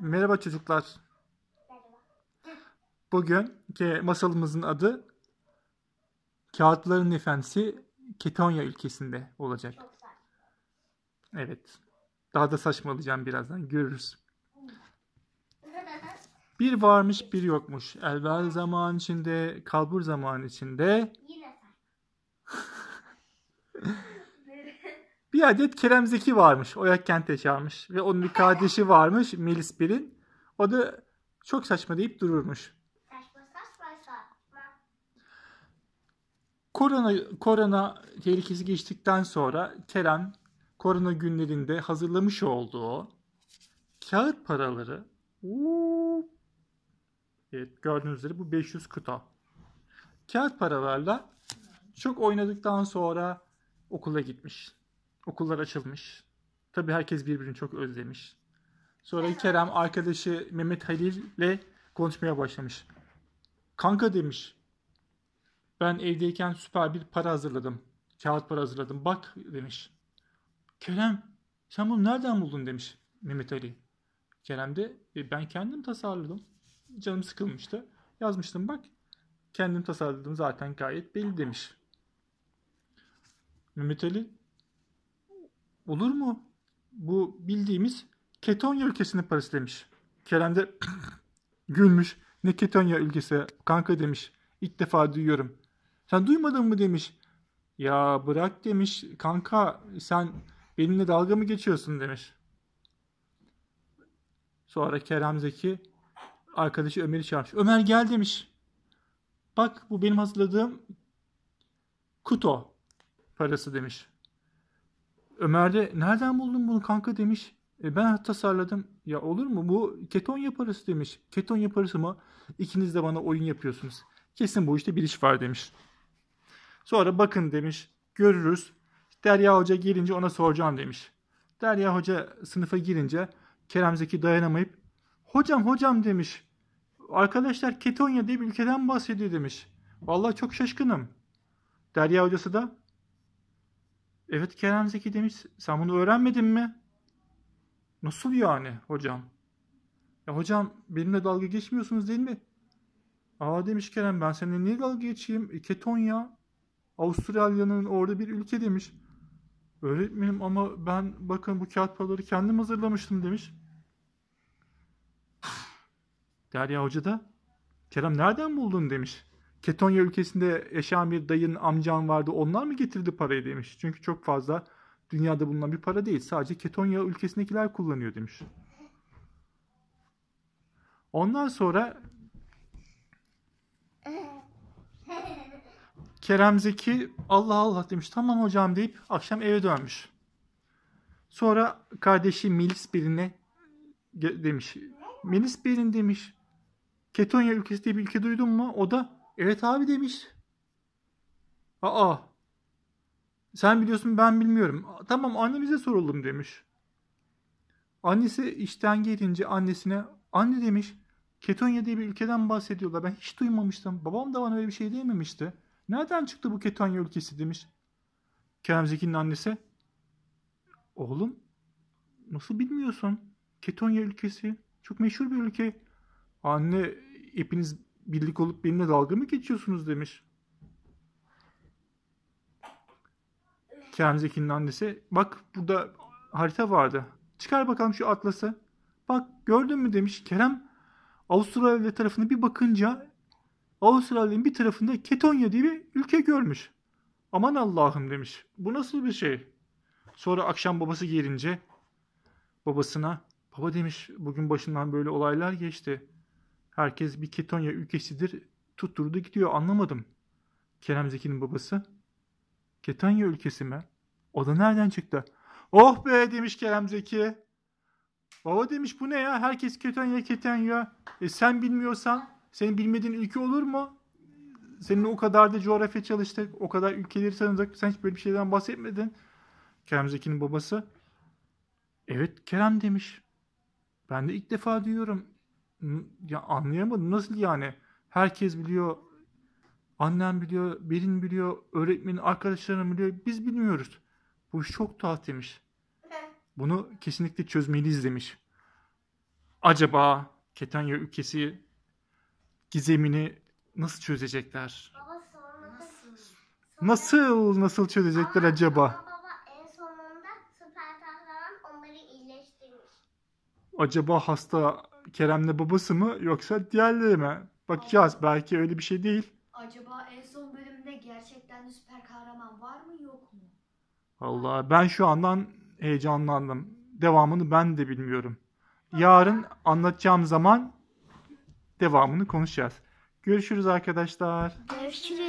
Merhaba çocuklar. Bugün ki masalımızın adı Kağıtların Efendisi Ketonya ülkesinde olacak. Evet. Daha da saçmalayacağım birazdan. Görürüz. Bir varmış bir yokmuş. Evvel zaman içinde, kalbur zaman içinde. Yine Bir adet Kerem Zeki varmış. Oyak kente yaşarmış. Ve onun bir kardeşi varmış Melis Bir'in. O da çok saçma deyip dururmuş. Korona, korona tehlikesi geçtikten sonra Kerem korona günlerinde hazırlamış olduğu kağıt paraları uuu, evet, gördüğünüz üzere bu 500 kutu. Kağıt paralarla çok oynadıktan sonra okula gitmiş. Okullar açılmış. Tabii herkes birbirini çok özlemiş. Sonra Kerem arkadaşı Mehmet Halil ile konuşmaya başlamış. Kanka demiş. Ben evdeyken süper bir para hazırladım. Kağıt para hazırladım. Bak demiş. Kerem sen bunu nereden buldun demiş Mehmet Ali. Kerem de e, ben kendim tasarladım. Canım sıkılmıştı. Yazmıştım bak. Kendim tasarladım zaten gayet belli demiş. Mehmet Ali Olur mu? Bu bildiğimiz Ketonya ülkesinin parası demiş. Kerem de gülmüş. Ne Ketonya ülkesi kanka demiş. İlk defa duyuyorum. Sen duymadın mı demiş. Ya bırak demiş. Kanka sen benimle dalga mı geçiyorsun demiş. Sonra Kerem Zeki arkadaşı Ömer'i çağırmış. Ömer gel demiş. Bak bu benim hazırladığım kuto parası demiş. Ömer de nereden buldun bunu kanka demiş. E, ben tasarladım. Ya olur mu? Bu keton yaparız demiş. Keton yaparız mı? İkiniz de bana oyun yapıyorsunuz. Kesin bu işte bir iş var demiş. Sonra bakın demiş. Görürüz. Derya Hoca gelince ona soracağım demiş. Derya Hoca sınıfa girince Kerem Zeki dayanamayıp hocam hocam demiş. Arkadaşlar Ketonya diye bir ülkeden bahsediyor demiş. Vallahi çok şaşkınım. Derya hocası da Evet Kerem Zeki demiş. Sen bunu öğrenmedin mi? Nasıl yani hocam? Ya hocam benimle dalga geçmiyorsunuz değil mi? Aa demiş Kerem ben seninle niye dalga geçeyim? E, ya, Avustralya'nın orada bir ülke demiş. Öğretmenim ama ben bakın bu kağıt paraları kendim hazırlamıştım demiş. Derya Hoca da Kerem nereden buldun demiş. Ketonya ülkesinde yaşayan bir dayın amcan vardı onlar mı getirdi parayı demiş. Çünkü çok fazla dünyada bulunan bir para değil. Sadece Ketonya ülkesindekiler kullanıyor demiş. Ondan sonra Kerem Zeki Allah Allah demiş tamam hocam deyip akşam eve dönmüş. Sonra kardeşi Milis birine demiş. Milis birin demiş. Ketonya ülkesi diye bir ülke duydun mu? O da Evet abi demiş. Aa. Sen biliyorsun ben bilmiyorum. Tamam annemize soralım demiş. Annesi işten gelince annesine anne demiş. Ketonya diye bir ülkeden bahsediyorlar. Ben hiç duymamıştım. Babam da bana öyle bir şey dememişti. Nereden çıktı bu Ketonya ülkesi demiş. Kerem Zeki'nin annesi. Oğlum nasıl bilmiyorsun? Ketonya ülkesi çok meşhur bir ülke. Anne hepiniz birlik olup benimle dalga mı geçiyorsunuz demiş. Kermzeki'nin annesi bak burada harita vardı. Çıkar bakalım şu atlası. Bak gördün mü demiş. Kerem Avustralya tarafına bir bakınca Avustralya'nın bir tarafında Ketonya diye bir ülke görmüş. Aman Allah'ım demiş. Bu nasıl bir şey? Sonra akşam babası gelince babasına baba demiş bugün başından böyle olaylar geçti. Herkes bir Ketonya ülkesidir tutturdu gidiyor anlamadım. Kerem Zeki'nin babası. Ketonya ülkesi mi? O da nereden çıktı? Oh be demiş Kerem Zeki. Baba demiş bu ne ya? Herkes Ketonya Ketonya. E sen bilmiyorsan senin bilmediğin ülke olur mu? Senin o kadar da coğrafya çalıştık. O kadar ülkeleri tanıdık. Sen hiç böyle bir şeyden bahsetmedin. Kerem Zeki'nin babası. Evet Kerem demiş. Ben de ilk defa diyorum ya anlayamadım. Nasıl yani? Herkes biliyor. Annem biliyor, Berin biliyor, öğretmenin arkadaşlarım biliyor. Biz bilmiyoruz. Bu iş çok tuhaf demiş. Bunu kesinlikle çözmeliyiz demiş. Acaba Ketanya ülkesi gizemini nasıl çözecekler? nasıl? Nasıl çözecekler ama, acaba? en sonunda süper kahraman onları iyileştirmiş. Acaba hasta Kerem'le babası mı yoksa diğerleri mi? Bakacağız belki öyle bir şey değil. Acaba en son bölümde gerçekten süper kahraman var mı yok mu? Allah ben şu andan heyecanlandım. Devamını ben de bilmiyorum. Yarın anlatacağım zaman devamını konuşacağız. Görüşürüz arkadaşlar. Görüşürüz.